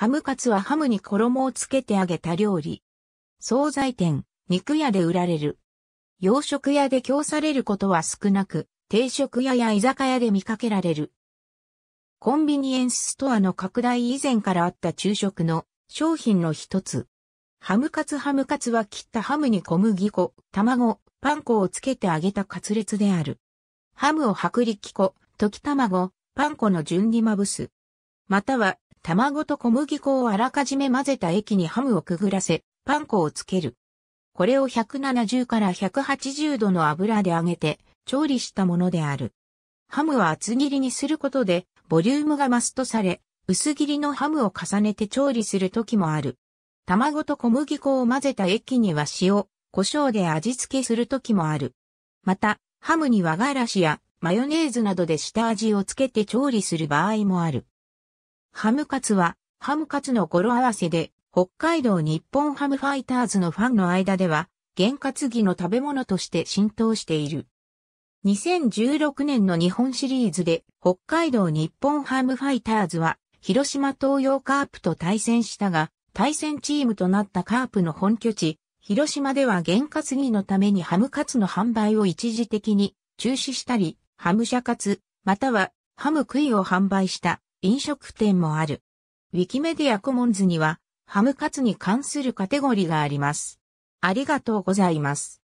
ハムカツはハムに衣をつけて揚げた料理。惣菜店、肉屋で売られる。洋食屋で供されることは少なく、定食屋や居酒屋で見かけられる。コンビニエンスストアの拡大以前からあった昼食の商品の一つ。ハムカツハムカツは切ったハムに小麦粉、卵、パン粉をつけて揚げたカツレツである。ハムを薄力粉、溶き卵、パン粉の順にまぶす。または卵と小麦粉をあらかじめ混ぜた液にハムをくぐらせ、パン粉をつける。これを170から180度の油で揚げて調理したものである。ハムは厚切りにすることでボリュームが増すとされ、薄切りのハムを重ねて調理する時もある。卵と小麦粉を混ぜた液には塩、胡椒で味付けする時もある。また、ハムに和がらしやマヨネーズなどで下味をつけて調理する場合もある。ハムカツは、ハムカツの語呂合わせで、北海道日本ハムファイターズのファンの間では、カツギの食べ物として浸透している。2016年の日本シリーズで、北海道日本ハムファイターズは、広島東洋カープと対戦したが、対戦チームとなったカープの本拠地、広島ではカツギのためにハムカツの販売を一時的に中止したり、ハムシャカツ、またはハムクイを販売した。飲食店もある。ウィキメディアコモンズには、ハムカツに関するカテゴリーがあります。ありがとうございます。